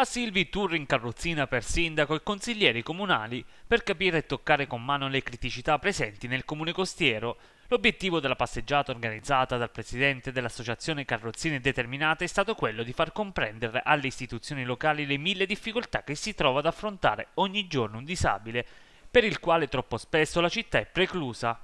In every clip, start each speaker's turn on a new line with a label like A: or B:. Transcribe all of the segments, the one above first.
A: A Silvi tour in carrozzina per sindaco e consiglieri comunali per capire e toccare con mano le criticità presenti nel comune costiero. L'obiettivo della passeggiata organizzata dal presidente dell'associazione Carrozzine Determinate è stato quello di far comprendere alle istituzioni locali le mille difficoltà che si trova ad affrontare ogni giorno un disabile, per il quale troppo spesso la città è preclusa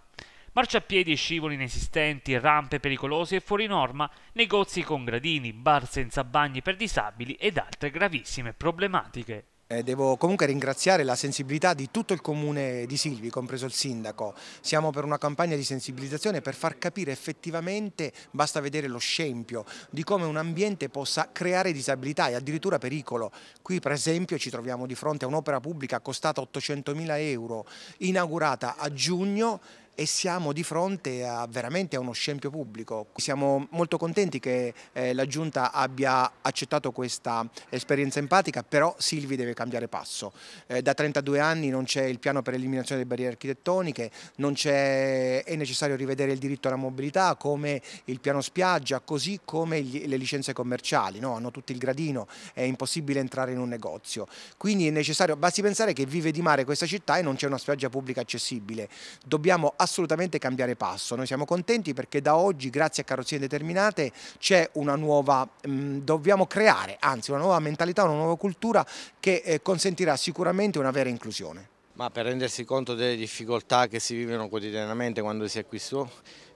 A: marciapiedi e scivoli inesistenti, rampe pericolose e fuori norma, negozi con gradini, bar senza bagni per disabili ed altre gravissime problematiche.
B: Eh, devo comunque ringraziare la sensibilità di tutto il comune di Silvi, compreso il sindaco. Siamo per una campagna di sensibilizzazione per far capire effettivamente, basta vedere lo scempio, di come un ambiente possa creare disabilità e addirittura pericolo. Qui per esempio ci troviamo di fronte a un'opera pubblica costata 800.000 euro, inaugurata a giugno e siamo di fronte a, veramente a uno scempio pubblico. Siamo molto contenti che eh, la Giunta abbia accettato questa esperienza empatica, però Silvi deve cambiare passo. Eh, da 32 anni non c'è il piano per l'eliminazione delle barriere architettoniche, è, è necessario rivedere il diritto alla mobilità come il piano spiaggia, così come gli, le licenze commerciali, no? hanno tutti il gradino, è impossibile entrare in un negozio. Quindi è necessario, basti pensare che vive di mare questa città e non c'è una spiaggia pubblica accessibile. Dobbiamo assolutamente cambiare passo. Noi siamo contenti perché da oggi, grazie a Carrozzine Determinate, c'è una nuova, mm, dobbiamo creare, anzi una nuova mentalità, una nuova cultura che eh, consentirà sicuramente una vera inclusione.
C: Ma per rendersi conto delle difficoltà che si vivono quotidianamente quando si è qui su,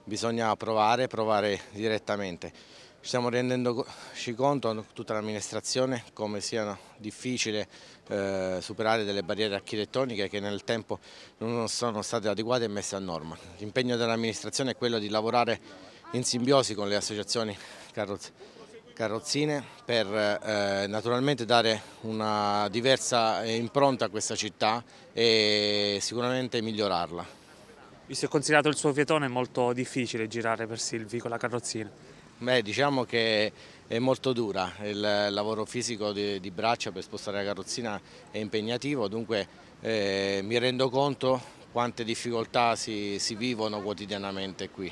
C: bisogna provare, provare direttamente. Ci stiamo rendendoci conto, tutta l'amministrazione, come sia difficile eh, superare delle barriere architettoniche che nel tempo non sono state adeguate e messe a norma. L'impegno dell'amministrazione è quello di lavorare in simbiosi con le associazioni carrozzine per eh, naturalmente dare una diversa impronta a questa città e sicuramente migliorarla. Visto e considerato il suo fietone, è molto difficile girare per Silvi con la carrozzina. Beh, diciamo che è molto dura, il lavoro fisico di, di braccia per spostare la carrozzina è impegnativo, dunque eh, mi rendo conto quante difficoltà si, si vivono quotidianamente qui.